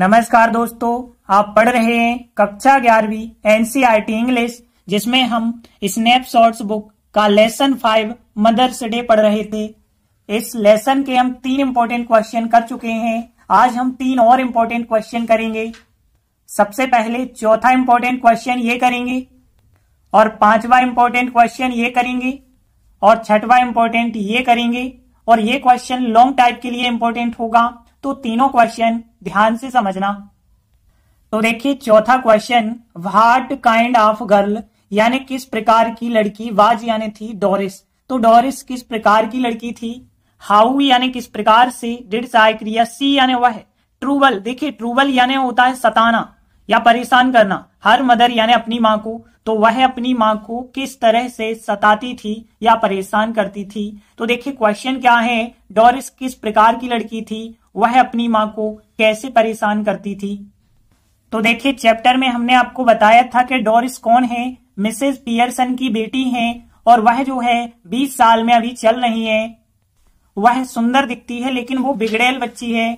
नमस्कार दोस्तों आप पढ़ रहे हैं कक्षा ग्यारहवीं एनसीईआरटी इंग्लिश e जिसमें हम स्नैपशॉट्स बुक का लेसन फाइव मदर्स डे पढ़ रहे थे इस लेसन के हम तीन इम्पोर्टेंट क्वेश्चन कर चुके हैं आज हम तीन और इम्पोर्टेंट क्वेश्चन करेंगे सबसे पहले चौथा इम्पोर्टेंट क्वेश्चन ये करेंगे और पांचवा इम्पोर्टेंट क्वेश्चन ये करेंगे और छठवा इम्पोर्टेंट ये करेंगे और ये क्वेश्चन लॉन्ग टाइप के लिए इंपॉर्टेंट होगा तो तीनों क्वेश्चन ध्यान से समझना तो देखिए चौथा question what kind of girl यानी किस प्रकार की लड़की वाज यानी थी डोरिस तो डोरिस किस प्रकार की लड़की थी हाउ यानी किस प्रकार से डिड सहाय क्रिया सी यानी वह ट्रूबल देखिए ट्रूबल यानी होता है सताना या परेशान करना हर मदर यानी अपनी माँ को तो वह अपनी माँ को किस तरह से सताती थी या परेशान करती थी तो देखिए क्वेश्चन क्या है डोरिस किस प्रकार की लड़की थी वह अपनी माँ को कैसे परेशान करती थी तो देखिए चैप्टर में हमने आपको बताया था कि डोरिस कौन है मिसेस पियरसन की बेटी हैं और वह जो है बीस साल में अभी चल रही है वह सुंदर दिखती है लेकिन वो बिगड़ेल बच्ची है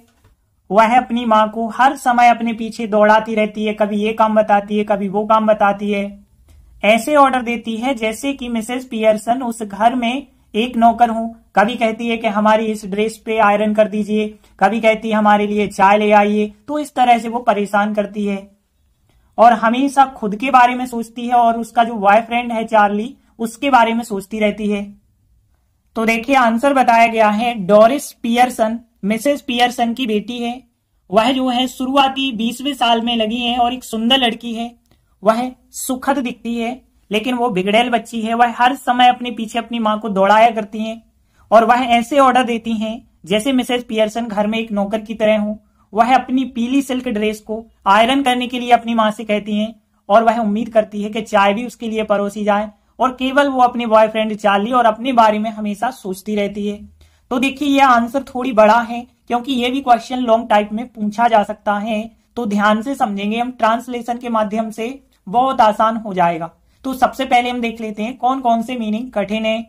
वह अपनी माँ को हर समय अपने पीछे दौड़ाती रहती है कभी ये काम बताती है कभी वो काम बताती है ऐसे ऑर्डर देती है जैसे कि मिसेस पियरसन उस घर में एक नौकर हूं कभी कहती है कि हमारी इस ड्रेस पे आयरन कर दीजिए कभी कहती है हमारे लिए चाय ले आइए तो इस तरह से वो परेशान करती है और हमेशा खुद के बारे में सोचती है और उसका जो बॉयफ्रेंड है चार्ली उसके बारे में सोचती रहती है तो देखिए आंसर बताया गया है डोरिस पियर्सन मिसेस पियर्सन की बेटी है वह जो है शुरुआती बीसवें साल में लगी है और एक सुंदर लड़की है वह सुखद दिखती है लेकिन वो बिगड़ेल बच्ची है वह हर समय अपने पीछे अपनी माँ को दौड़ाया करती है और वह ऐसे ऑर्डर देती है जैसे मिसेज पियर्सन घर में एक नौकर की तरह हो वह अपनी पीली सिल्क ड्रेस को आयरन करने के लिए अपनी माँ से कहती है और वह उम्मीद करती है कि चाय भी उसके लिए परोसी जाए और केवल वो अपने बॉयफ्रेंड चार्ली और अपने बारे में हमेशा सोचती रहती है तो देखिए यह आंसर थोड़ी बड़ा है क्योंकि ये भी क्वेश्चन लॉन्ग टाइप में पूछा जा सकता है तो ध्यान से समझेंगे हम ट्रांसलेशन के माध्यम से बहुत आसान हो जाएगा तो सबसे पहले हम देख लेते हैं कौन कौन से मीनिंग कठिन है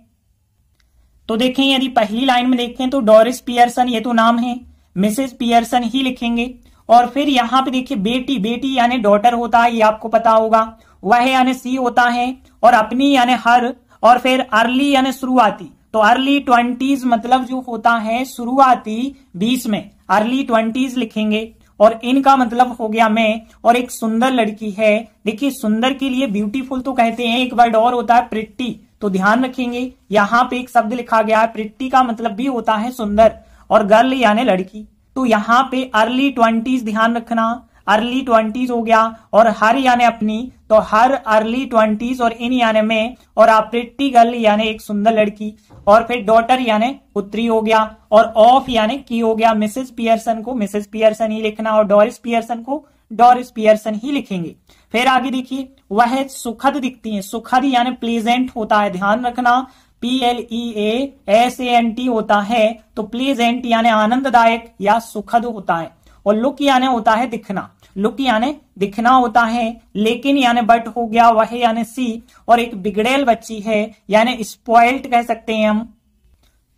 तो देखें यदि पहली लाइन में देखें तो डोरिस पियर्सन ये तो नाम है मिसेस पियर्सन ही लिखेंगे और फिर यहां पे देखिए बेटी बेटी यानी डॉटर होता है ये आपको पता होगा वह यानी सी होता है और अपनी यानी हर और फिर अर्ली यानी शुरुआती तो अर्ली ट्वेंटीज मतलब जो होता है शुरुआती बीस में अर्ली ट्वेंटीज लिखेंगे और इनका मतलब हो गया मैं और एक सुंदर लड़की है देखिए सुंदर के लिए ब्यूटीफुल तो कहते हैं एक वर्ड और होता है प्रिट्टी तो ध्यान रखेंगे यहां पे एक शब्द लिखा गया है प्रिट्टी का मतलब भी होता है सुंदर और गर्ल यानी लड़की तो यहाँ पे अर्ली ट्वेंटीज ध्यान रखना अर्ली ट्वेंटीज हो गया और हर यानी अपनी तो हर अर्ली ट्वेंटीज और इन यानी में और आप प्रिटी गर्ल यानी एक सुंदर लड़की और फिर डॉटर यानी पुत्री हो गया और ऑफ यानी की हो गया मिसेस पियर्सन को मिसेस पियर्सन ही लिखना और डोरिस पियर्सन को डोरिस पियर्सन ही लिखेंगे फिर आगे देखिए वह सुखद दिखती है सुखद यानी प्लेजेंट होता है ध्यान रखना P L E A S A N T होता है तो प्लेजेंट यानी आनंददायक या सुखद होता है और लुक यानी होता है दिखना लुक यानी दिखना होता है लेकिन यानी बट हो गया वह यानी सी और एक बिगड़ेल बच्ची है यानी स्पॉइल्ड कह सकते हैं हम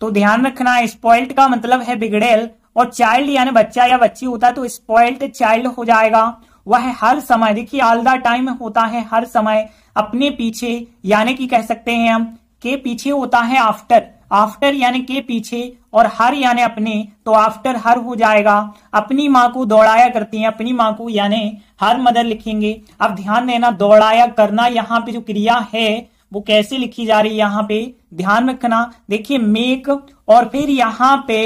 तो ध्यान रखना स्पॉइल्ड का मतलब है बिगड़ेल और चाइल्ड यानी बच्चा या बच्ची होता है तो स्पॉइल्ड चाइल्ड हो जाएगा वह हर समय देखिए ऑल द टाइम होता है हर समय अपने पीछे यानी कि कह सकते हैं हम के पीछे होता है आफ्टर आफ्टर यानी के पीछे और हर यानी अपने तो आफ्टर हर हो जाएगा अपनी माँ को दौड़ाया करती हैं अपनी माँ को यानी हर मदर लिखेंगे अब ध्यान देना दौड़ाया करना यहाँ पे जो क्रिया है वो कैसे लिखी जा रही है यहाँ पे ध्यान रखना देखिए मेक और फिर यहाँ पे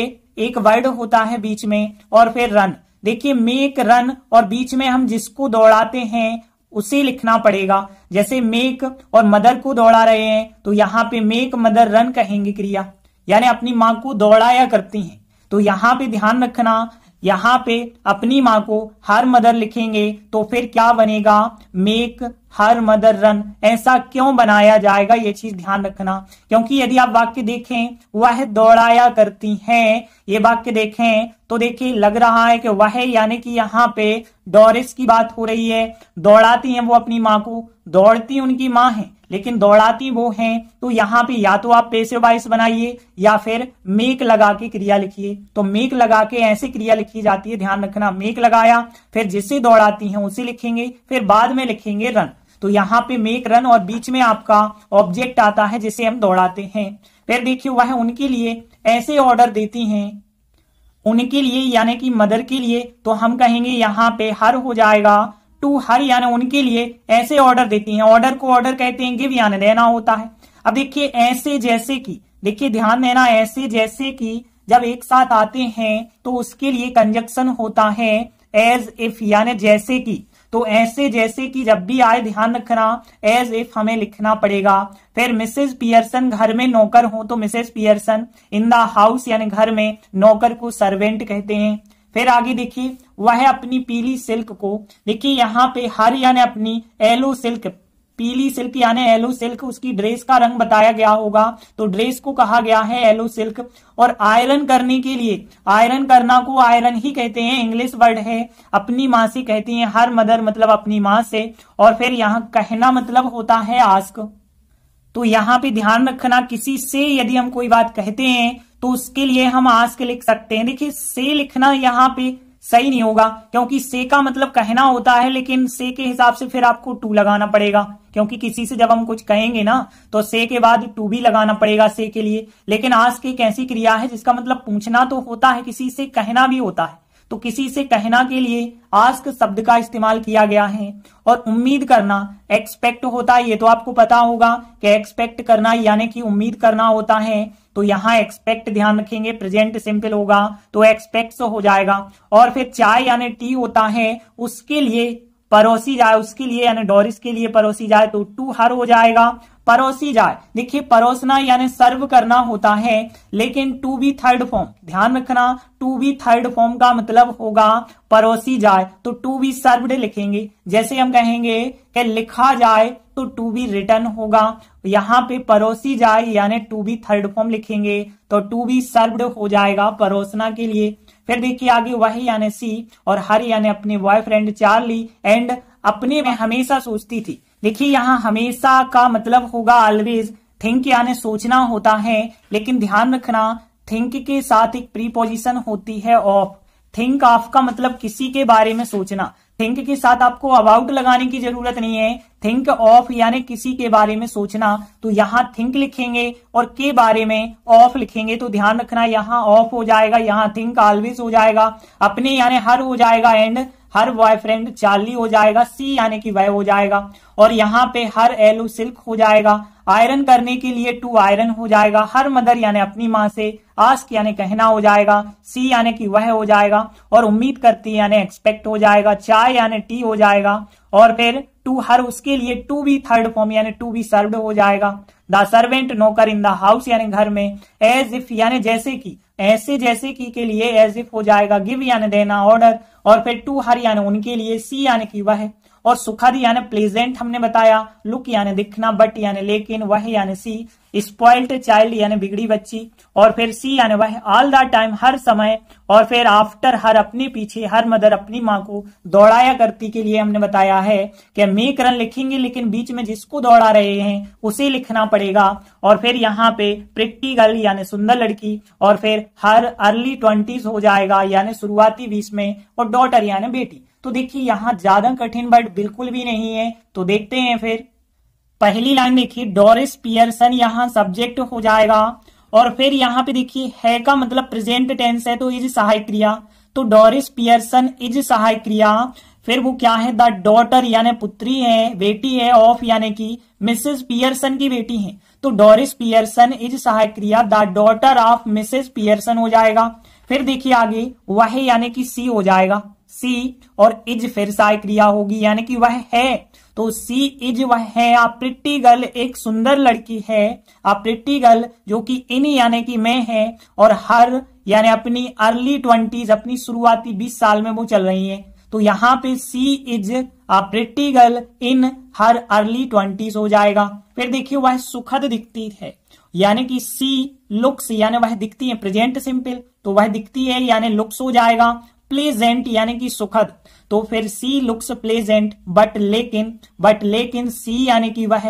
एक वर्ड होता है बीच में और फिर रन देखिए मेक रन और बीच में हम जिसको दौड़ाते हैं उसे लिखना पड़ेगा जैसे मेक और मदर को दौड़ा रहे हैं तो यहां पे मेक मदर रन कहेंगे क्रिया यानी अपनी मां को दौड़ाया करती हैं तो यहां पे ध्यान रखना यहाँ पे अपनी माँ को हर मदर लिखेंगे तो फिर क्या बनेगा मेक हर मदर रन ऐसा क्यों बनाया जाएगा ये चीज ध्यान रखना क्योंकि यदि आप वाक्य देखें वह दौड़ाया करती हैं ये वाक्य देखें तो देखिए लग रहा है कि वह यानी कि यहाँ पे डोरिस की बात हो रही है दौड़ाती हैं वो अपनी माँ को दौड़ती उनकी माँ है लेकिन दौड़ाती वो हैं तो यहां पे या तो आप पैसे वाइस बनाइए या फिर मेक लगा के क्रिया लिखिए तो मेक लगा के ऐसी क्रिया लिखी जाती है ध्यान रखना मेक लगाया फिर जिससे दौड़ाती हैं उसे लिखेंगे फिर बाद में लिखेंगे रन तो यहां पे मेक रन और बीच में आपका ऑब्जेक्ट आता है जिसे हम दौड़ाते हैं फिर देखिए वह उनके लिए ऐसे ऑर्डर देती है उनके लिए यानी कि मदर के लिए तो हम कहेंगे यहां पे हर हो जाएगा टू हर यानी उनके लिए ऐसे ऑर्डर देती हैं ऑर्डर को ऑर्डर कहते हैं गिव यानी देना होता है अब देखिए ऐसे जैसे कि देखिए ध्यान देना ऐसे जैसे कि जब एक साथ आते हैं तो उसके लिए कंजक्शन होता है एज इफ यानी जैसे कि तो ऐसे जैसे कि जब भी आए ध्यान रखना एज इफ हमें लिखना पड़ेगा फिर मिसेज पियर्सन घर में नौकर हो तो Mrs Pearson in the house यानी घर में नौकर को सर्वेंट कहते हैं फिर आगे देखिए वह अपनी पीली सिल्क को देखिए यहाँ पे हर यानी अपनी एलो सिल्क पीली सिल्क यानी एलो सिल्क उसकी ड्रेस का रंग बताया गया होगा तो ड्रेस को कहा गया है एलो सिल्क और आयरन करने के लिए आयरन करना को आयरन ही कहते हैं इंग्लिश वर्ड है अपनी माँ से कहती है हर मदर मतलब अपनी माँ से और फिर यहाँ कहना मतलब होता है आस्क तो यहाँ पे ध्यान रखना किसी से यदि हम कोई बात कहते हैं तो उसके लिए हम आज के लिख सकते हैं देखिए से लिखना यहाँ पे सही नहीं होगा क्योंकि से का मतलब कहना होता है लेकिन से के हिसाब से फिर आपको टू लगाना पड़ेगा क्योंकि किसी से जब हम कुछ कहेंगे ना तो से के बाद टू भी लगाना पड़ेगा से के लिए लेकिन आज की एक ऐसी क्रिया है जिसका मतलब पूछना तो होता है किसी से कहना भी होता है तो किसी से कहना के लिए आस्क शब्द का इस्तेमाल किया गया है और उम्मीद करना एक्सपेक्ट होता है ये तो आपको पता होगा कि एक्सपेक्ट करना यानी कि उम्मीद करना होता है तो यहाँ एक्सपेक्ट ध्यान रखेंगे प्रेजेंट सिंपल होगा तो एक्सपेक्ट हो जाएगा और फिर चाय यानी टी होता है उसके लिए परोसी जाए उसके लिए यानी डोरिस के लिए परोसी जाए तो टू हर हो जाएगा परोसी जाए देखिए परोसना यानी सर्व करना होता है लेकिन टू बी थर्ड फॉर्म ध्यान रखना टू बी थर्ड फॉर्म का मतलब होगा परोसी जाए तो टू बी सर्वड लिखेंगे जैसे हम कहेंगे कि लिखा जाए तो टू बी रिटर्न होगा यहां पे परोसी जाए यानी टू बी थर्ड फॉर्म लिखेंगे तो टू बी सर्व्ड हो जाएगा परोसना के लिए फिर देखिए आगे वही यानी सी और हर यानी अपनी बॉयफ्रेंड चार्ली एंड अपने में हमेशा सोचती थी देखिए यहां हमेशा का मतलब होगा ऑलवेज थिंक यानी सोचना होता है लेकिन ध्यान रखना थिंक के साथ एक प्रीपोजिशन होती है ऑफ थिंक ऑफ का मतलब किसी के बारे में सोचना थिंक के साथ आपको अबाउट लगाने की जरूरत नहीं है थिंक ऑफ यानी किसी के बारे में सोचना तो यहां थिंक लिखेंगे और के बारे में ऑफ लिखेंगे तो ध्यान रखना यहां ऑफ हो जाएगा यहां थिंक ऑलवेज हो जाएगा अपने यानी हर हो जाएगा एंड हर बॉयफ्रेंड चार्ली हो जाएगा सी यानी कि वह हो जाएगा और यहाँ पे हर एलो सिल्क हो जाएगा आयरन करने के लिए टू आयरन हो जाएगा हर मदर यानी अपनी माँ से आस्क यानी कहना हो जाएगा सी यानी कि वह हो जाएगा और उम्मीद करती यानी एक्सपेक्ट हो जाएगा चाय यानी टी हो जाएगा और फिर टू हर उसके लिए टू बी थर्ड फॉर्म यानी टू बी सर्व हो जाएगा द सर्वेंट नोकर इन द हाउस यानी घर में एज इफ यानी जैसे की ऐसे जैसे की के लिए एज इफ हो जाएगा गिव यानी देना ऑर्डर और फिर टू हर यानी उनके लिए सी यानी की वह है और सुखद यानी प्लेजेंट हमने बताया लुक यानी दिखना बट यानी लेकिन वह यानी सी स्पॉइल्ड चाइल्ड यानी बिगड़ी बच्ची और फिर सी यानी वह ऑल द टाइम हर समय और फिर आफ्टर हर अपने पीछे हर मदर अपनी माँ को दौड़ाया करती के लिए हमने बताया है कि मेक रन लिखेंगे लेकिन बीच में जिसको दौड़ा रहे हैं उसे लिखना पड़ेगा और फिर यहाँ पे प्रिटी गर्ल यानी सुंदर लड़की और फिर हर अर्ली ट्वेंटीज हो जाएगा यानी शुरुआती बीस में और डॉटर यानी बेटी तो देखिए यहां ज्यादा कठिन वर्ड बिल्कुल भी नहीं है तो देखते हैं फिर पहली लाइन देखिए डोरिस पियर्सन यहां सब्जेक्ट हो जाएगा और फिर यहां पे देखिए है का मतलब प्रेजेंट टेंस है तो इज सहायक क्रिया तो डोरिस पियर्सन इज सहायक क्रिया फिर वो क्या है द डॉटर यानी पुत्री है बेटी है ऑफ यानी कि मिसेस पियर्सन की बेटी है तो डोरिस पियर्सन इज सहायक क्रिया the daughter of Mrs Pearson हो जाएगा फिर देखिए आगे वह यानी कि सी हो जाएगा सी और इज फिर सहाय क्रिया होगी यानी कि वह है तो सी इज वह है आप प्रिटी गर्ल एक सुंदर लड़की है आप प्रिटी गर्ल जो कि इन यानी कि मैं है और हर यानी अपनी अर्ली ट्वेंटीज अपनी शुरुआती बीस साल में वो चल रही है तो यहाँ पे सी इज आप pretty girl in her early twenties हो जाएगा फिर देखिए वह सुखद दिखती है यानी कि सी लुक्स यानी वह दिखती है प्रेजेंट सिंपल तो वह दिखती है यानी लुक्स हो जाएगा प्लेजेंट यानी कि सुखद तो फिर सी लुक्स प्लेजेंट बट लेकिन बट लेकिन सी यानी कि वह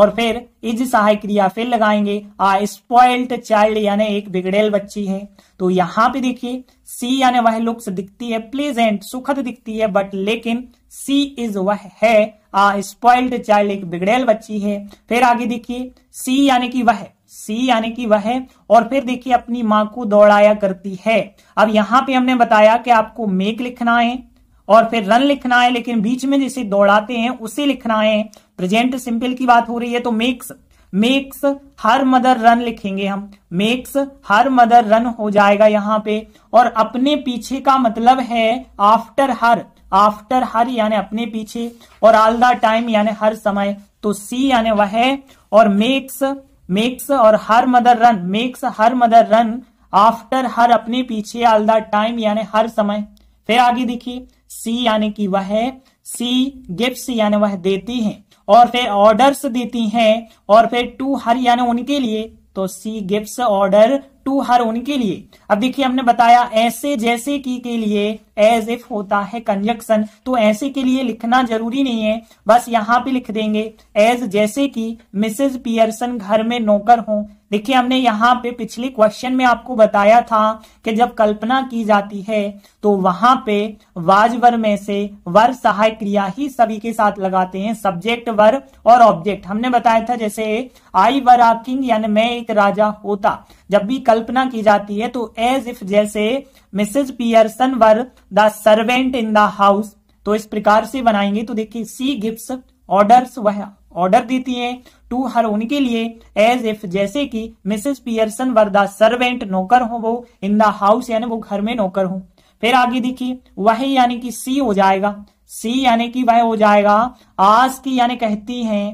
और फिर इज सहाय क्रिया फिर लगाएंगे आ स्पॉइल्ड चाइल्ड यानी एक बिगड़ेल बच्ची है तो यहां पे देखिए सी यानी वह लुक्स दिखती है प्लेजेंट सुखद दिखती है बट लेकिन सी इज वह है आ स्पॉइल्ड चाइल्ड एक बिगड़ेल बच्ची है फिर आगे देखिए सी यानी कि वह सी यानी कि वह और फिर देखिए अपनी मां को दौड़ाया करती है अब यहां पे हमने बताया कि आपको मेक लिखना है और फिर रन लिखना है लेकिन बीच में जिसे दौड़ाते हैं उसे लिखना है प्रेजेंट सिंपल की बात हो रही है तो makes makes her mother run लिखेंगे हम मेक्स हर मदर रन हो जाएगा यहाँ पे और अपने पीछे का मतलब है आफ्टर हर आफ्टर हर यानी अपने पीछे और ऑल द टाइम यानी हर समय तो सी यानी वह और मेक्स मेक्स और her mother run makes her mother run after her अपने पीछे ऑल द टाइम यानी हर समय फिर आगे देखिए सी यानी कि वह सी गिफ्ट यानी वह देती हैं और फिर ऑर्डर्स देती हैं और फिर टू हर यानी उनके लिए तो she gift order to her own के लिए अब देखिए हमने बताया ऐसे जैसे की के लिए एज इफ होता है कंजक्शन तो ऐसे के लिए लिखना जरूरी नहीं है बस यहां पे लिख देंगे एज जैसे कि मिसेज पियर्सन घर में नौकर हो देखिए हमने यहाँ पे पिछले क्वेश्चन में आपको बताया था कि जब कल्पना की जाती है तो वहां पे वाज वर में से वर सहायक क्रिया ही सभी के साथ लगाते हैं सब्जेक्ट वर और ऑब्जेक्ट हमने बताया था जैसे आई वर आ किंग यानी मैं एक राजा होता जब भी कल्पना की जाती है तो एज इफ जैसे Mrs Pearson were the servant in the house तो इस प्रकार से बनाएंगे तो देखिए सी गिफ्ट ऑर्डर्स वह ऑर्डर देती हैं टू हर उनके लिए एज इफ जैसे कि Mrs Pearson were the servant नौकर हो वो इन द हाउस यानी वो घर में नौकर हो फिर आगे देखिए वह यानी कि सी हो जाएगा सी यानी कि वह हो जाएगा आज की यानी कहती हैं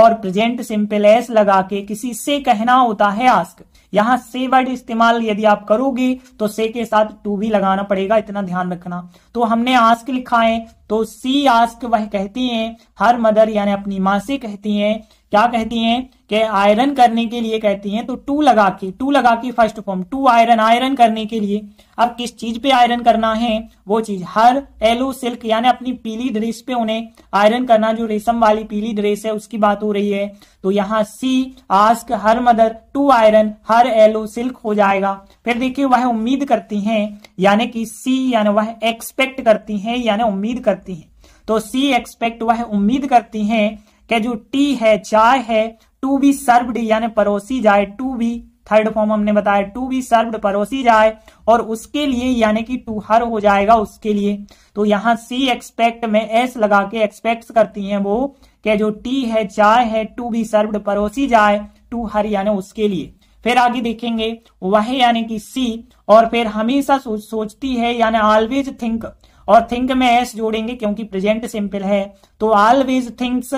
और प्रेजेंट सिंपल एस लगा के किसी से कहना होता है आस्क यहां से वर्ड इस्तेमाल यदि आप करोगे तो से के साथ टू भी लगाना पड़ेगा इतना ध्यान रखना तो हमने आस्क लिखा है तो सी आस्क वह कहती हैं हर मदर यानी अपनी माँ से कहती हैं क्या कहती हैं कि आयरन करने के लिए कहती हैं तो टू लगा के टू लगा के first form to iron iron करने के लिए अब किस चीज पे आयरन करना है वो चीज हर एलो सिल्क यानी अपनी पीली ड्रेस पे उन्हें आयरन करना जो रेशम वाली पीली ड्रेस है उसकी बात हो रही है तो यहाँ she ask her mother to iron her yellow silk हो जाएगा फिर देखिए वह उम्मीद करती हैं यानी कि सी यानी वह एक्सपेक्ट करती हैं यानी उम्मीद करती हैं तो सी एक्सपेक्ट वह उम्मीद करती हैं कि जो टी है चाय है टू बी सर्व्ड यानी परोसी जाए टू बी थर्ड फॉर्म हमने बताया टू बी सर्व्ड परोसी जाए और उसके लिए यानी कि टू हर हो जाएगा उसके लिए तो यहाँ सी एक्सपेक्ट में एस लगा के एक्सपेक्ट करती हैं वो कि जो टी है चाय है टू बी सर्व्ड परोसी जाए टू हर यानी उसके लिए फिर आगे देखेंगे वह यानी कि सी और फिर हमेशा सोच, सोचती है यानी ऑलवेज थिंक और थिंक में एस जोड़ेंगे क्योंकि प्रेजेंट सिंपल है तो ऑलवेज थिंक्स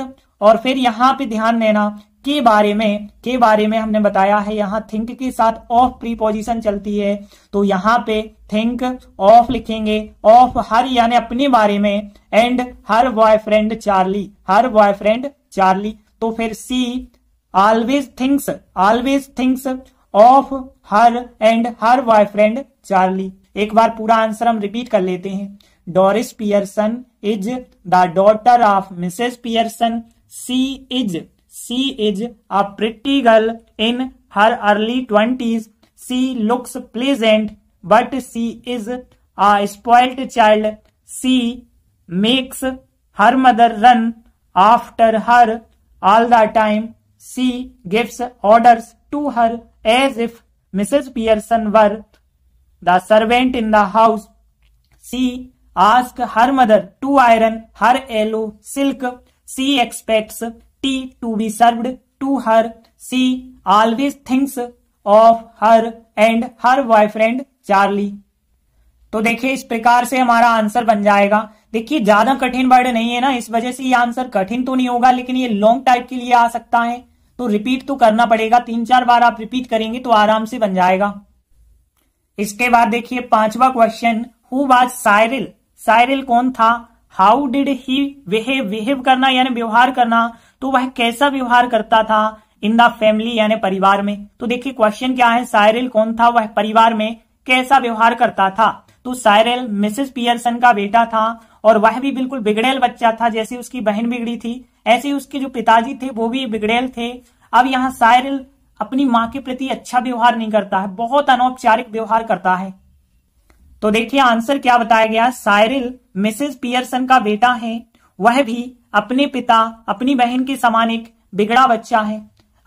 और फिर यहां पे ध्यान देना के बारे में के बारे में हमने बताया है यहाँ थिंक के साथ ऑफ प्रीपोजिशन चलती है तो यहाँ पे थिंक ऑफ लिखेंगे ऑफ हर यानी अपने बारे में and her boyfriend Charlie her boyfriend Charlie तो फिर she always thinks always thinks of her and her boyfriend Charlie एक बार पूरा आंसर हम रिपीट कर लेते हैं Doris Pearson is the daughter of Mrs Pearson She is she is a pretty girl in her early 20s. She looks pleasant, but she is a spoilt child. She makes her mother run after her all the time. She gives orders to her as if Mrs. Pearson were the servant in the house. She asks her mother to iron her yellow silk she expects tea to be served to her she always thinks of her and her boyfriend Charlie तो देखिए इस प्रकार से हमारा answer बन जाएगा देखिए ज्यादा कठिन वर्ड नहीं है ना इस वजह से ये आंसर कठिन तो नहीं होगा लेकिन ये लॉन्ग टाइप के लिए आ सकता है तो रिपीट तो करना पड़ेगा तीन चार बार आप रिपीट करेंगे तो आराम से बन जाएगा इसके बाद देखिए पांचवा question who was Cyril Cyril कौन था how did he behave behave करना यानी व्यवहार करना तो वह कैसा व्यवहार करता था इन द फैमिली यानी परिवार में तो देखिए क्वेश्चन क्या है सायरल कौन था वह परिवार में कैसा व्यवहार करता था तो सायरल मिसेस पियर्सन का बेटा था और वह भी बिल्कुल बिगड़ेल बच्चा था जैसे उसकी बहन बिगड़ी थी ऐसे उसके जो पिताजी थे वो भी बिगड़ेल थे अब यहाँ सायरल अपनी माँ के प्रति अच्छा व्यवहार नहीं करता है बहुत अनौपचारिक व्यवहार करता है तो देखिए आंसर क्या बताया गया सायरिल मिसेस पियर्सन का बेटा है वह भी अपने पिता अपनी बहन के समान एक बिगड़ा बच्चा है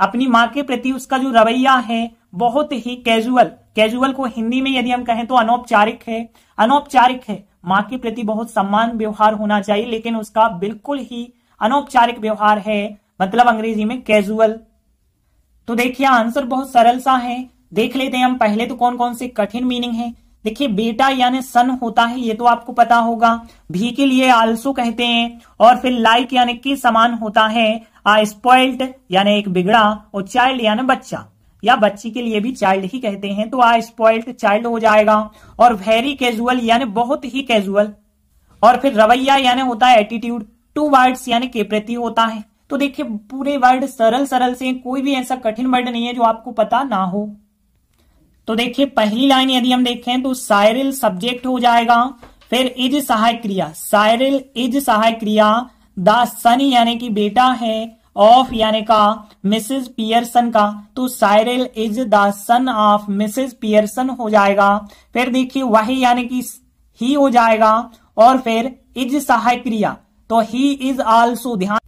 अपनी माँ के प्रति उसका जो रवैया है बहुत ही कैजुअल कैजुअल को हिंदी में यदि हम कहें तो अनौपचारिक है अनौपचारिक है माँ के प्रति बहुत सम्मान व्यवहार होना चाहिए लेकिन उसका बिल्कुल ही अनौपचारिक व्यवहार है मतलब अंग्रेजी में कैजुअल तो देखिए आंसर बहुत सरल सा है देख लेते हैं हम पहले तो कौन कौन से कठिन मीनिंग है देखिए बेटा यानी सन होता है ये तो आपको पता होगा भी के लिए आलसो कहते हैं और फिर लाइक यानी कि समान होता है आ स्पॉइल्ड यानी एक बिगड़ा और चाइल्ड यानी बच्चा या बच्ची के लिए भी चाइल्ड ही कहते हैं तो आ स्पॉइल्ड चाइल्ड हो जाएगा और वेरी कैजुअल यानी बहुत ही कैजुअल और फिर रवैया यानी होता है एटीट्यूड टू वर्ड्स यानी के प्रति होता है तो देखिए पूरे वर्ड सरल सरल से कोई भी ऐसा कठिन वर्ड नहीं है जो आपको पता ना हो तो देखिए पहली लाइन यदि हम देखें तो सायरिल सब्जेक्ट हो जाएगा फिर इज सहायक क्रिया सायरिल इज सहायक क्रिया द सन यानी कि बेटा है ऑफ यानी का मिसेज पियर्सन का तो Cyril is the son of Mrs Pearson हो जाएगा फिर देखिए वही यानी कि ही हो जाएगा और फिर इज सहायक क्रिया तो ही इज आल्सो ध्यान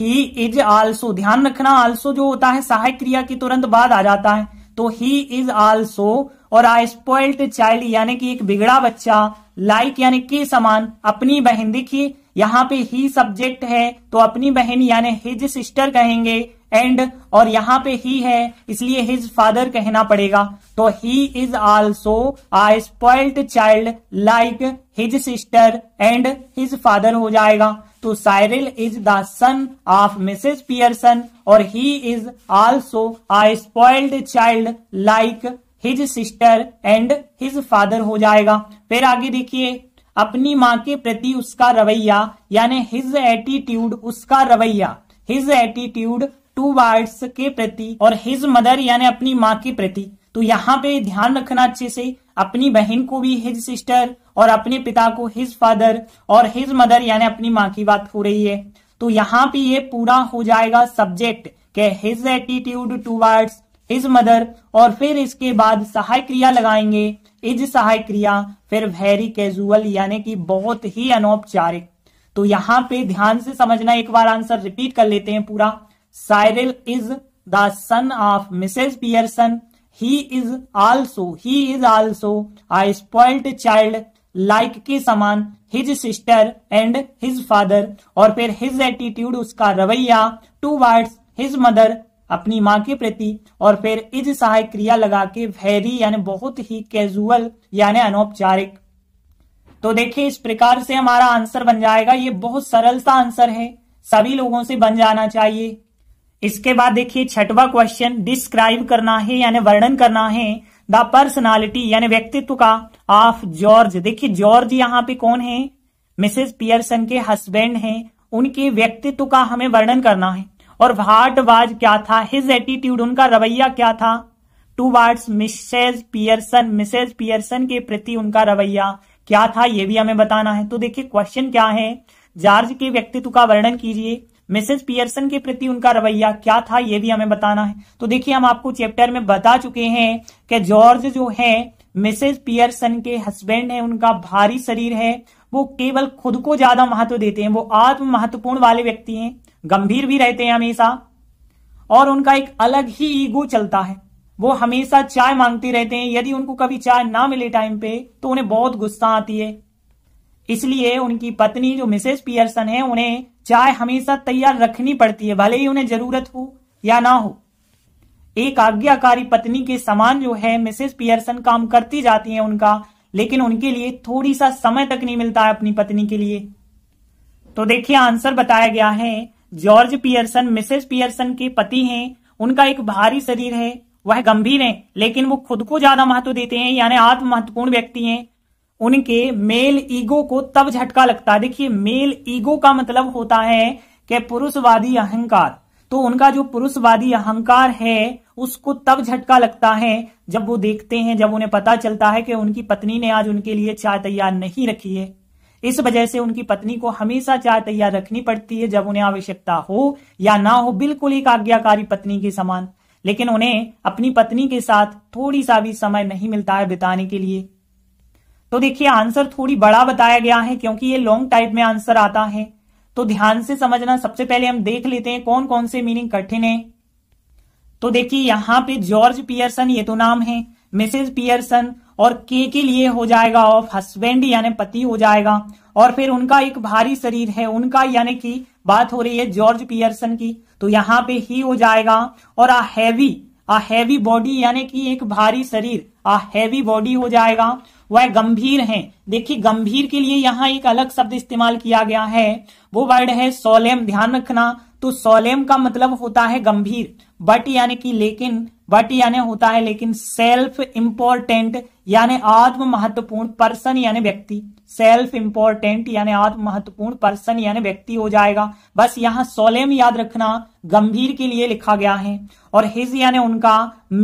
ही इज आल्सो ध्यान रखना आल्सो जो होता है सहायक क्रिया के तुरंत बाद आ जाता है तो ही इज ऑल्सो और आ स्पॉइल्ड चाइल्ड यानी कि एक बिगड़ा बच्चा लाइक यानी के समान अपनी बहन देखिए यहाँ पे ही सब्जेक्ट है तो अपनी बहन यानी हिज सिस्टर कहेंगे एंड और यहां पे ही है इसलिए हिज फादर कहना पड़ेगा तो he is also a spoiled child like his sister and his father हो जाएगा तो Cyril is the son of Mrs Pearson और he is also a spoiled child like his sister and his father हो जाएगा फिर आगे देखिए अपनी माँ के प्रति उसका रवैया यानी हिज एटीट्यूड उसका रवैया हिज एटीट्यूड टू वर्ड्स के प्रति और हिज मदर यानी अपनी माँ के प्रति तो यहाँ पे ध्यान रखना अच्छे से अपनी बहन को भी हिज सिस्टर और अपने पिता को हिज फादर और हिज मदर यानी अपनी माँ की बात हो रही है तो यहाँ पे ये पूरा हो जाएगा सब्जेक्ट के his attitude towards his mother और फिर इसके बाद सहायक क्रिया लगाएंगे इज सहायक क्रिया फिर वेरी कैजुअल यानी कि बहुत ही अनौपचारिक तो यहाँ पे ध्यान से समझना एक बार आंसर रिपीट कर लेते हैं पूरा Cyril is the son of Mrs Pearson he is also he is also a spoiled child like के समान his sister and his father और फिर हिज एटीट्यूड उसका रवैया टू वर्ड्स हिज मदर अपनी माँ के प्रति और फिर इज सहायक क्रिया लगा के वेरी यानी बहुत ही कैजुअल यानी अनौपचारिक तो देखिए इस प्रकार से हमारा आंसर बन जाएगा ये बहुत सरल सा आंसर है सभी लोगों से बन जाना चाहिए इसके बाद देखिए छठवा क्वेश्चन डिस्क्राइब करना है यानी वर्णन करना है द पर्सनालिटी यानी व्यक्तित्व का ऑफ जॉर्ज देखिए जॉर्ज यहाँ पे कौन है मिसेस पियरसन के हस्बैंड हैं उनके व्यक्तित्व का हमें वर्णन करना है और वाज क्या था हिज एटीट्यूड उनका रवैया क्या था towards Mrs Pearson Mrs Pearson के प्रति उनका रवैया क्या था यह भी हमें बताना है तो देखिए क्वेश्चन क्या है जॉर्ज के व्यक्तित्व का वर्णन कीजिए मिसेस पियर्सन के प्रति उनका रवैया क्या था यह भी हमें बताना है तो देखिए हम आपको चैप्टर में बता चुके हैं कि जॉर्ज जो है मिसेस पियर्सन के हस्बैंड है उनका भारी शरीर है वो केवल खुद को ज्यादा महत्व देते हैं वो आत्म महत्वपूर्ण वाले व्यक्ति हैं गंभीर भी रहते हैं हमेशा और उनका एक अलग ही ईगो चलता है वो हमेशा चाय मांगते रहते हैं यदि उनको कभी चाय ना मिले टाइम पे तो उन्हें बहुत गुस्सा आती है इसलिए उनकी पत्नी जो मिसेस पियर्सन है उन्हें चाय हमेशा तैयार रखनी पड़ती है भले ही उन्हें जरूरत हो या ना हो एक आज्ञाकारी पत्नी के समान जो है मिसेस पियर्सन काम करती जाती है उनका लेकिन उनके लिए थोड़ी सा समय तक नहीं मिलता है अपनी पत्नी के लिए तो देखिए आंसर बताया गया है जॉर्ज पियर्सन मिसेस पियर्सन के पति हैं उनका एक भारी शरीर है वह गंभीर है लेकिन वो खुद को ज्यादा महत्व देते हैं यानी आत्म महत्वपूर्ण व्यक्ति हैं उनके मेल ईगो को तब झटका लगता है देखिए मेल ईगो का मतलब होता है कि पुरुषवादी अहंकार तो उनका जो पुरुषवादी अहंकार है उसको तब झटका लगता है जब वो देखते हैं जब उन्हें पता चलता है कि उनकी पत्नी ने आज उनके लिए चाय तैयार नहीं रखी है इस वजह से उनकी पत्नी को हमेशा चाय तैयार रखनी पड़ती है जब उन्हें आवश्यकता हो या ना हो बिल्कुल एक आज्ञाकारी पत्नी के समान लेकिन उन्हें अपनी पत्नी के साथ थोड़ी सा भी समय नहीं मिलता है बिताने के लिए तो देखिए आंसर थोड़ी बड़ा बताया गया है क्योंकि ये लॉन्ग टाइप में आंसर आता है तो ध्यान से समझना सबसे पहले हम देख लेते हैं कौन कौन से मीनिंग कठिन है तो देखिए यहाँ पे जॉर्ज पियर्सन ये तो नाम है मिसेज पियर्सन और के के लिए हो जाएगा ऑफ हस्बैंड यानी पति हो जाएगा और फिर उनका एक भारी शरीर है उनका यानी कि बात हो रही है जॉर्ज पियर्सन की तो यहाँ पे ही हो जाएगा और a heavy a heavy body यानी कि एक भारी शरीर आ हैवी बॉडी हो जाएगा वह गंभीर हैं देखिए गंभीर के लिए यहाँ एक अलग शब्द इस्तेमाल किया गया है वो वर्ड है सोलेम ध्यान रखना तो सोलेम का मतलब होता है गंभीर बट यानी कि लेकिन बट यानी होता है लेकिन सेल्फ इंपॉर्टेंट यानी आत्म महत्वपूर्ण पर्सन यानी व्यक्ति सेल्फ इंपॉर्टेंट यानी आत्म महत्वपूर्ण पर्सन यानी व्यक्ति हो जाएगा बस यहाँ सोलेम याद रखना गंभीर के लिए लिखा गया है और हिज यानी उनका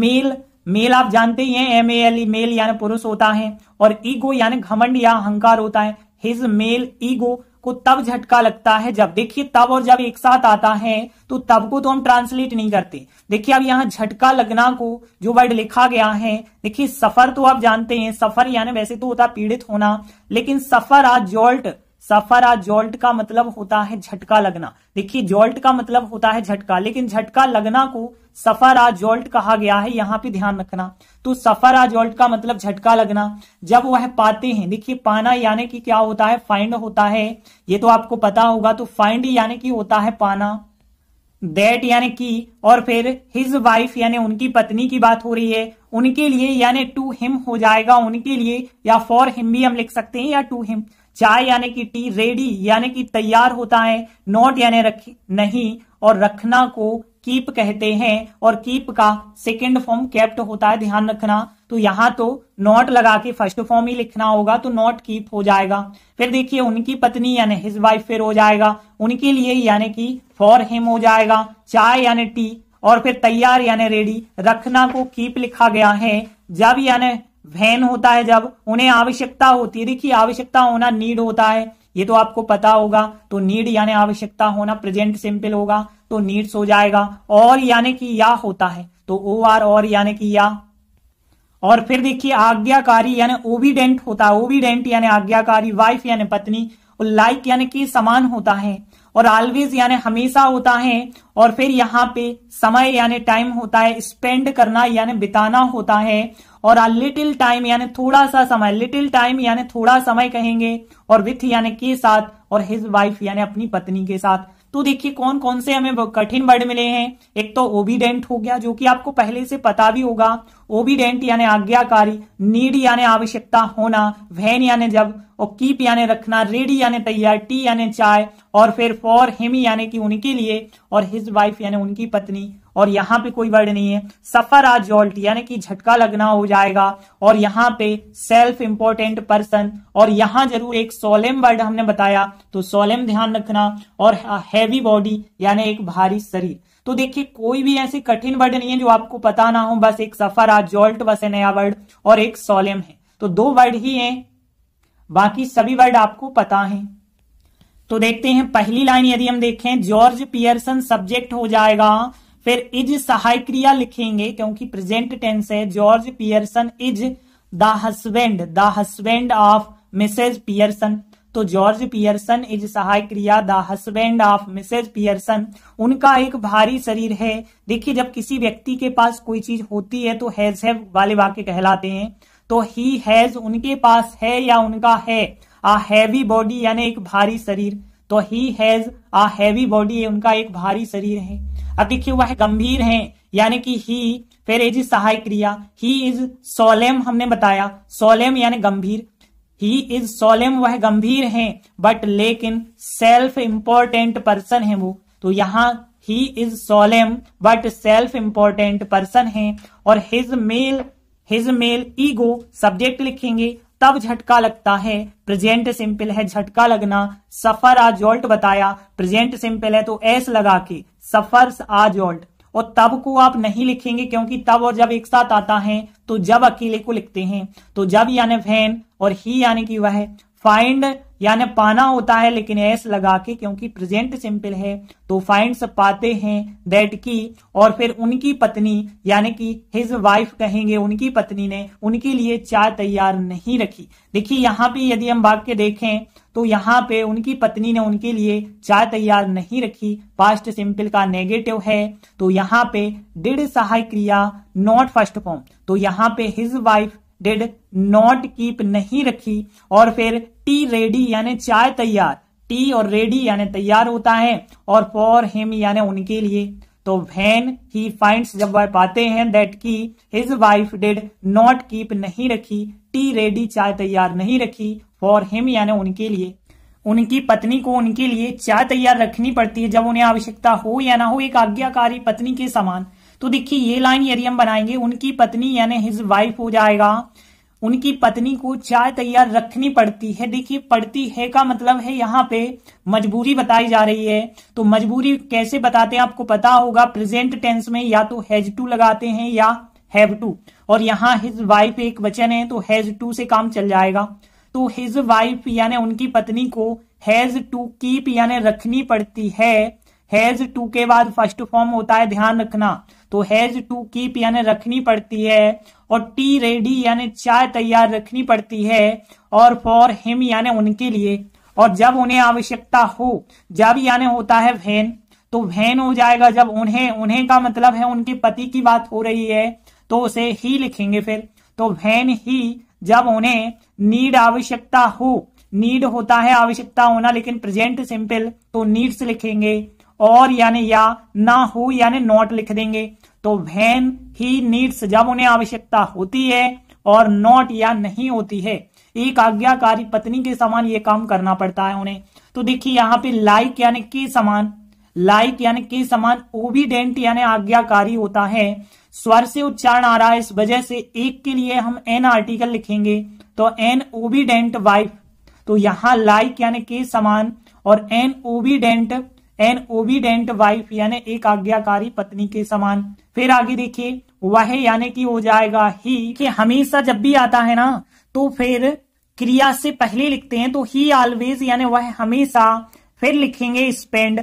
मेल मेल आप जानते ही हैं एम ए एल मेल यानी पुरुष होता है और ईगो यानी घमंड या अहंकार होता है हिज मेल ईगो को तब झटका लगता है जब देखिए तब और जब एक साथ आता है तो तब को तो हम ट्रांसलेट नहीं करते देखिए अब यहाँ झटका लगना को जो वर्ड लिखा गया है देखिए सफर तो आप जानते हैं सफर यानी वैसे तो होता पीड़ित होना लेकिन सफर आज जोल्ट सफर आज जोल्ट का मतलब होता है झटका लगना देखिए जोल्ट का मतलब होता है झटका लेकिन झटका लगना को सफाराजोल्ट कहा गया है यहां पे ध्यान रखना तो सफाराजोल्ट का मतलब झटका लगना जब वह पाते हैं देखिए पाना यानी कि क्या होता है फाइंड होता है ये तो आपको पता होगा तो फाइंड यानी कि होता है पाना दैट यानी कि और फिर हिज वाइफ यानी उनकी पत्नी की बात हो रही है उनके लिए यानी टू हिम हो जाएगा उनके लिए या फॉर हिम भी हम लिख सकते हैं या टू हिम चाय यानी कि टी रेडी यानी कि तैयार होता है नॉट यानी रख नहीं और रखना को कीप कहते हैं और कीप का सेकेंड फॉर्म कैप्ट होता है ध्यान रखना तो यहां तो नॉट लगा के फर्स्ट फॉर्म ही लिखना होगा तो नॉट कीप हो जाएगा फिर देखिए उनकी पत्नी यानी हिज वाइफ फिर हो जाएगा उनके लिए यानी कि फॉर हिम हो जाएगा चाय यानी टी और फिर तैयार यानी रेडी रखना को कीप लिखा गया है जब यानी वैन होता है जब उन्हें आवश्यकता होती है देखिए आवश्यकता होना नीड होता है ये तो आपको पता होगा तो नीड यानी आवश्यकता होना प्रेजेंट सिंपल होगा तो नीड्स हो जाएगा और यानी कि या होता है तो ओ आर और यानी कि या और फिर देखिए आज्ञाकारी यानी ओबिडेंट होता है ओबिडेंट यानी आज्ञाकारी वाइफ यानी पत्नी और लाइक यानी कि समान होता है और ऑलवेज यानी हमेशा होता है और फिर यहाँ पे समय यानी टाइम होता है स्पेंड करना यानी बिताना होता है और लिटिल टाइम यानी थोड़ा सा समय लिटिल टाइम यानी थोड़ा समय कहेंगे और विथ यानी के साथ और हिज वाइफ यानी अपनी पत्नी के साथ तो देखिए कौन कौन से हमें कठिन वर्ड मिले हैं एक तो ओबीडेंट हो गया जो कि आपको पहले से पता भी होगा ओबीडेंट यानी आज्ञाकारी नीड यानी आवश्यकता होना वहन यानी जब और कीप यानी रखना रेडी यानी तैयार टी यानी चाय और फिर फॉर हिम यानी कि उनके लिए और हिज वाइफ यानी उनकी पत्नी और यहां पे कोई वर्ड नहीं है सफर आज यानी कि झटका लगना हो जाएगा और यहां पे सेल्फ इंपॉर्टेंट पर्सन और यहां जरूर एक सोलेम वर्ड हमने बताया तो सोलेम ध्यान रखना और हैवी बॉडी यानी एक भारी शरीर तो देखिए कोई भी ऐसे कठिन वर्ड नहीं है जो आपको पता ना हो बस एक सफर जॉल्ट बस है नया वर्ड और एक सोलेम है तो दो वर्ड ही है बाकी सभी वर्ड आपको पता है तो देखते हैं पहली लाइन यदि हम देखें जॉर्ज पियर्सन सब्जेक्ट हो जाएगा फिर इज सहाय क्रिया लिखेंगे क्योंकि प्रेजेंट टेंस है George Pearson is the husband the husband of Mrs Pearson तो जॉर्ज पियर्सन इज सहाय क्रिया the husband of Mrs Pearson उनका एक भारी शरीर है देखिए जब किसी व्यक्ति के पास कोई चीज होती है तो हैज है वाले वाक्य कहलाते हैं तो ही हैज उनके पास है या उनका है अ हैवी बॉडी यानी एक भारी शरीर तो ही हैज अवी बॉडी उनका एक भारी शरीर है अब देखिए वह गंभीर है यानी कि ही फिर एजी सहाय क्रिया ही इज सोलेम हमने बताया सोलेम यानी गंभीर ही इज सोलेम वह गंभीर है बट लेकिन सेल्फ इंपॉर्टेंट पर्सन है वो तो यहाँ he is solemn but self important person है और his male his male ego subject लिखेंगे तब झटका लगता है प्रेजेंट सिंपल है झटका लगना सफर आ जॉल्ट बताया प्रेजेंट सिंपल है तो एस लगा के सफर आ जॉल्ट और तब को आप नहीं लिखेंगे क्योंकि तब और जब एक साथ आता है तो जब अकेले को लिखते हैं तो जब यानी वैन और ही यानी कि वह फाइंड यानी पाना होता है लेकिन एस लगा के क्योंकि प्रेजेंट सिंपल है तो फाइंड पाते हैं दैट की और फिर उनकी पत्नी यानी कि हिज वाइफ कहेंगे उनकी पत्नी ने उनके लिए चाय तैयार नहीं रखी देखिए यहाँ पे यदि हम वाक्य देखें तो यहाँ पे उनकी पत्नी ने उनके लिए चाय तैयार नहीं रखी पास्ट सिंपल का नेगेटिव है तो यहाँ पे डिड सहाय क्रिया नॉट फर्स्ट फॉर्म तो यहाँ पे his wife did not keep नहीं रखी और फिर टी रेडी यानी चाय तैयार टी और रेडी यानी तैयार होता है और फॉर हिम यानी उनके लिए तो वैन ही फाइंड जब वह पाते हैं दैट की his wife did not keep नहीं रखी टी रेडी चाय तैयार नहीं रखी फॉर हिम यानी उनके लिए उनकी पत्नी को उनके लिए चाय तैयार रखनी पड़ती है जब उन्हें आवश्यकता हो या ना हो एक आज्ञाकारी पत्नी के समान तो देखिए ये लाइन यदि हम बनाएंगे उनकी पत्नी यानी हिज वाइफ हो जाएगा उनकी पत्नी को चाय तैयार रखनी पड़ती है देखिए पड़ती है का मतलब है यहाँ पे मजबूरी बताई जा रही है तो मजबूरी कैसे बताते हैं आपको पता होगा प्रेजेंट टेंस में या तो हैज टू लगाते हैं या हैव टू और यहाँ हिज वाइफ एक वचन है तो हैज टू से काम चल जाएगा तो हिज वाइफ यानी उनकी पत्नी को हैज टू कीप यानी रखनी पड़ती है हैज टू के बाद फर्स्ट फॉर्म होता है ध्यान रखना तो हैज टू कीप यानी रखनी पड़ती है और टी रेडी यानी चाय तैयार रखनी पड़ती है और फॉर हिम यानी उनके लिए और जब उन्हें आवश्यकता हो जब यानी होता है वहन तो वहन हो जाएगा जब उन्हें उन्हें का मतलब है उनके पति की बात हो रही है तो उसे ही लिखेंगे फिर तो वहन ही जब उन्हें नीड आवश्यकता हो नीड होता है आवश्यकता होना लेकिन प्रेजेंट सिंपल तो नीड्स लिखेंगे और यानी या ना हो यानी नॉट लिख देंगे तो वैन ही नीड्स जब उन्हें आवश्यकता होती है और नॉट या नहीं होती है एक आज्ञाकारी पत्नी के समान ये काम करना पड़ता है उन्हें तो देखिए यहाँ पे लाइक यानी के समान लाइक यानी के समान ओबीडेंट यानी आज्ञाकारी होता है स्वर से उच्चारण आ रहा है इस वजह से एक के लिए हम एन आर्टिकल लिखेंगे तो एन ओबीडेंट वाइफ तो यहां लाइक यानी के समान और an obedient an obedient wife यानी एक आज्ञाकारी पत्नी के समान फिर आगे देखिए वह यानी कि हो जाएगा ही कि हमेशा जब भी आता है ना तो फिर क्रिया से पहले लिखते हैं तो ही ऑलवेज यानी वह हमेशा फिर लिखेंगे स्पेंड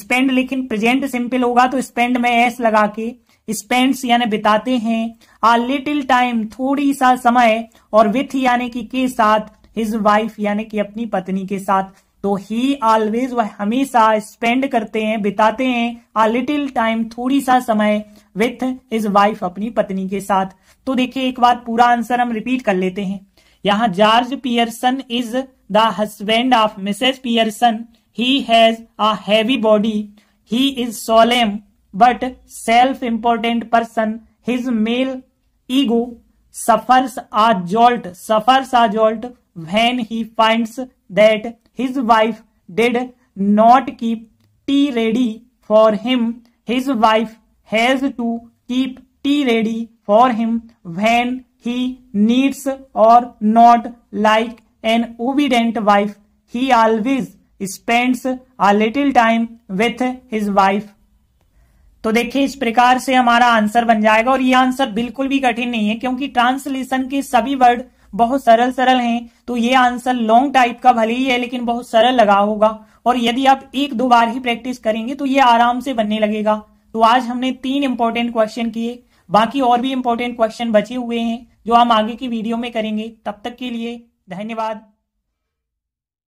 स्पेंड लेकिन प्रेजेंट सिंपल होगा तो स्पेंड में एस लगा के स्पेंड्स यानी बिताते हैं आ लिटिल टाइम थोड़ी सा समय और विथ यानी कि के साथ हिज वाइफ यानी कि अपनी पत्नी के साथ तो ही ऑलवेज वह हमेशा स्पेंड करते हैं बिताते हैं आ लिटिल टाइम थोड़ी सा समय विथ इज वाइफ अपनी पत्नी के साथ तो देखिए एक बार पूरा आंसर हम रिपीट कर लेते हैं यहाँ George Pearson is the husband of Mrs Pearson he has a heavy body he is solemn but self important person his male ego suffers a jolt suffers a jolt when he finds that his wife did not keep tea ready for him his wife has to keep tea ready for him when he needs और not like an obedient wife he always spends a little time with his wife तो देखिए इस प्रकार से हमारा answer बन जाएगा और ये आंसर बिल्कुल भी कठिन नहीं है क्योंकि ट्रांसलेशन के सभी वर्ड बहुत सरल सरल हैं तो ये आंसर लॉन्ग टाइप का भले ही है लेकिन बहुत सरल लगा होगा और यदि आप एक दो बार ही प्रैक्टिस करेंगे तो ये आराम से बनने लगेगा तो आज हमने तीन इंपॉर्टेंट क्वेश्चन किए बाकी और भी इंपॉर्टेंट क्वेश्चन बचे हुए हैं जो हम आगे की वीडियो में करेंगे तब तक के लिए धन्यवाद